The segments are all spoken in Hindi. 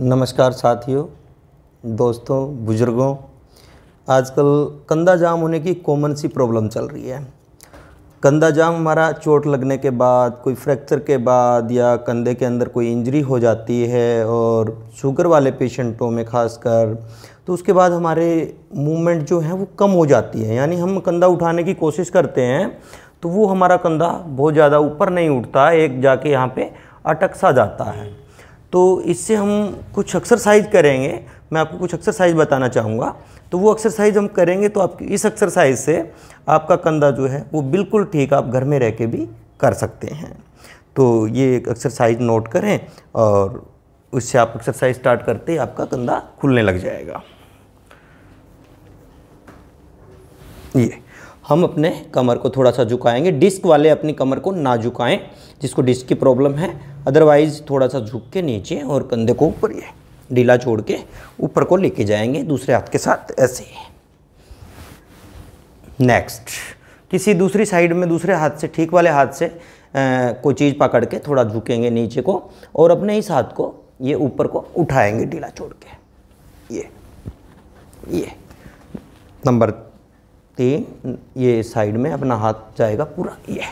नमस्कार साथियों दोस्तों बुज़ुर्गों आजकल कंधा जाम होने की कॉमन सी प्रॉब्लम चल रही है कंधा जाम हमारा चोट लगने के बाद कोई फ्रैक्चर के बाद या कंधे के अंदर कोई इंजरी हो जाती है और शुगर वाले पेशेंटों में खासकर तो उसके बाद हमारे मूवमेंट जो है वो कम हो जाती है यानी हम कंधा उठाने की कोशिश करते हैं तो वो हमारा कंधा बहुत ज़्यादा ऊपर नहीं उठता एक जाके यहाँ पे अटक सा जाता है तो इससे हम कुछ एक्सरसाइज करेंगे मैं आपको कुछ एक्सरसाइज बताना चाहूँगा तो वो एक्सरसाइज हम करेंगे तो आपकी इस एक्सरसाइज से आपका कंधा जो है वो बिल्कुल ठीक आप घर में रह के भी कर सकते हैं तो ये एक एक्सरसाइज नोट करें और उससे आप एक्सरसाइज स्टार्ट करते ही आपका कंधा खुलने लग जाएगा ये हम अपने कमर को थोड़ा सा झुकाएंगे डिस्क वाले अपनी कमर को ना झुकाएं जिसको डिस्क की प्रॉब्लम है अदरवाइज़ थोड़ा सा झुक के नीचे और कंधे को ऊपर ये ढीला छोड़ के ऊपर को लेके जाएंगे दूसरे हाथ के साथ ऐसे नेक्स्ट किसी दूसरी साइड में दूसरे हाथ से ठीक वाले हाथ से कोई चीज़ पकड़ के थोड़ा झुकेंगे नीचे को और अपने इस हाथ को ये ऊपर को उठाएंगे ढीला छोड़ के ये ये नंबर तीन ये साइड में अपना हाथ जाएगा पूरा ये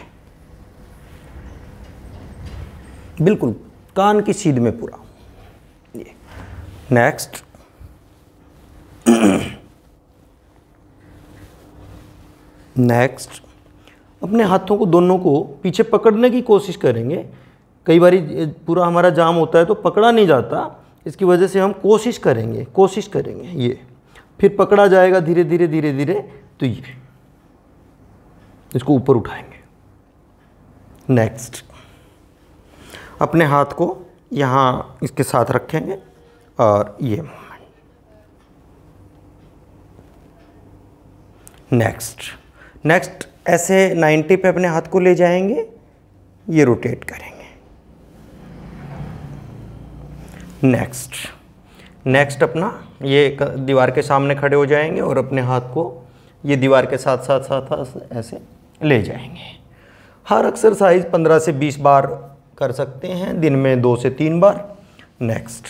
बिल्कुल कान की सीध में पूरा ये नेक्स्ट नेक्स्ट अपने हाथों को दोनों को पीछे पकड़ने की कोशिश करेंगे कई बार पूरा हमारा जाम होता है तो पकड़ा नहीं जाता इसकी वजह से हम कोशिश करेंगे कोशिश करेंगे ये फिर पकड़ा जाएगा धीरे धीरे धीरे धीरे तो ये इसको ऊपर उठाएंगे नेक्स्ट अपने हाथ को यहाँ इसके साथ रखेंगे और ये मूवमेंट नेक्स्ट नेक्स्ट ऐसे 90 पे अपने हाथ को ले जाएंगे ये रोटेट करेंगे नेक्स्ट नेक्स्ट अपना ये दीवार के सामने खड़े हो जाएंगे और अपने हाथ को ये दीवार के साथ साथ साथ ऐसे ले जाएंगे हर एक्सरसाइज 15 से 20 बार कर सकते हैं दिन में दो से तीन बार नेक्स्ट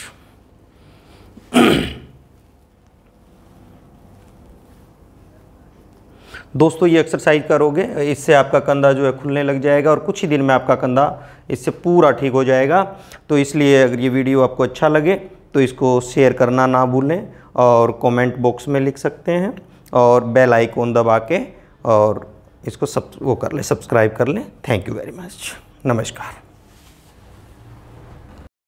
दोस्तों ये एक्सरसाइज करोगे इससे आपका कंधा जो है खुलने लग जाएगा और कुछ ही दिन में आपका कंधा इससे पूरा ठीक हो जाएगा तो इसलिए अगर ये वीडियो आपको अच्छा लगे तो इसको शेयर करना ना भूलें और कमेंट बॉक्स में लिख सकते हैं और बेल आइकॉन दबा के और इसको सब वो कर लें सब्सक्राइब कर लें थैंक यू वेरी मच नमस्कार